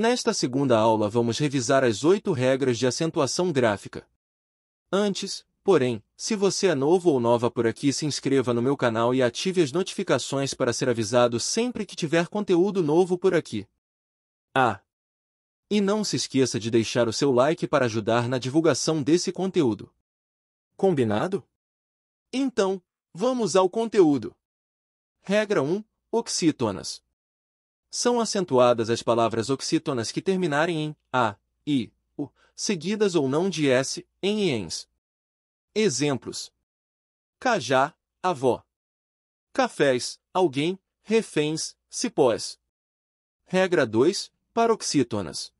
Nesta segunda aula vamos revisar as oito regras de acentuação gráfica. Antes, porém, se você é novo ou nova por aqui, se inscreva no meu canal e ative as notificações para ser avisado sempre que tiver conteúdo novo por aqui. Ah! E não se esqueça de deixar o seu like para ajudar na divulgação desse conteúdo. Combinado? Então, vamos ao conteúdo. Regra 1. Oxítonas. São acentuadas as palavras oxítonas que terminarem em a, i, u, seguidas ou não de s, em e Exemplos: cajá, avó. Cafés, alguém, reféns, cipós. Regra 2. Paroxítonas.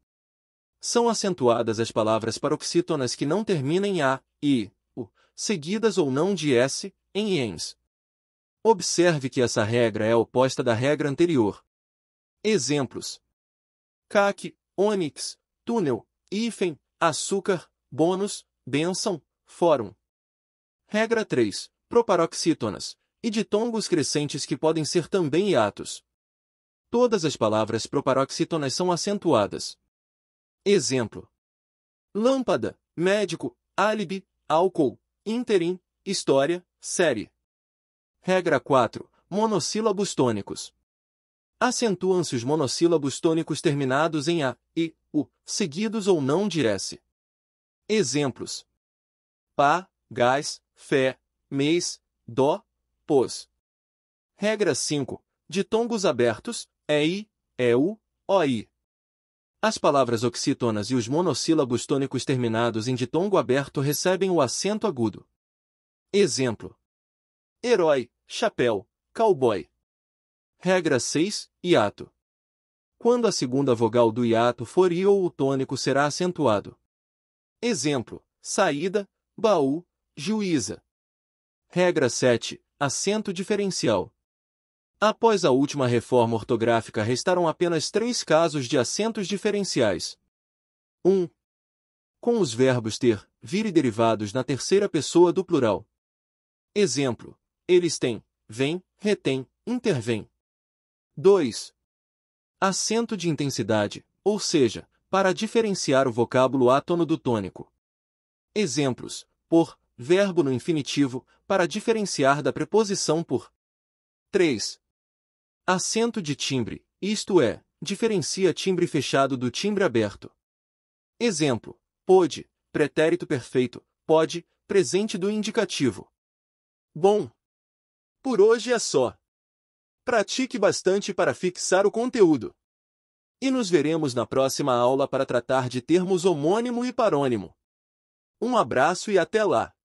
São acentuadas as palavras paroxítonas que não terminam em a, i, u, seguidas ou não de s, em iens. Observe que essa regra é oposta da regra anterior, Exemplos: CAC, Onix, Túnel, hífen, açúcar, bônus, bênção, fórum. Regra 3. Proparoxítonas e ditongos crescentes que podem ser também hiatos. Todas as palavras proparoxítonas são acentuadas. Exemplo: lâmpada, médico, álibi, álcool, interim, história, série. Regra 4. Monossílabos tônicos. Acentuam-se os monossílabos tônicos terminados em a, e, u, seguidos ou não s. Exemplos: pá, gás, fé, mês, dó, pôs. Regra 5. Ditongos abertos, é i, é u, o i. As palavras oxítonas e os monossílabos tônicos terminados em ditongo aberto recebem o acento agudo. Exemplo: herói, chapéu, cowboy. Regra 6. Hiato. Quando a segunda vogal do hiato for i ou o tônico será acentuado. Exemplo: saída, baú, juíza. Regra 7. Acento diferencial. Após a última reforma ortográfica restaram apenas três casos de acentos diferenciais. 1. Um, com os verbos ter, vir e derivados na terceira pessoa do plural. Exemplo: eles têm, vêm, retêm, intervêm. 2. Acento de intensidade, ou seja, para diferenciar o vocábulo átono do tônico. Exemplos: por, verbo no infinitivo, para diferenciar da preposição por. 3. Acento de timbre, isto é, diferencia timbre fechado do timbre aberto. Exemplo: pode, pretérito perfeito, pode, presente do indicativo. Bom, por hoje é só. Pratique bastante para fixar o conteúdo. E nos veremos na próxima aula para tratar de termos homônimo e parônimo. Um abraço e até lá!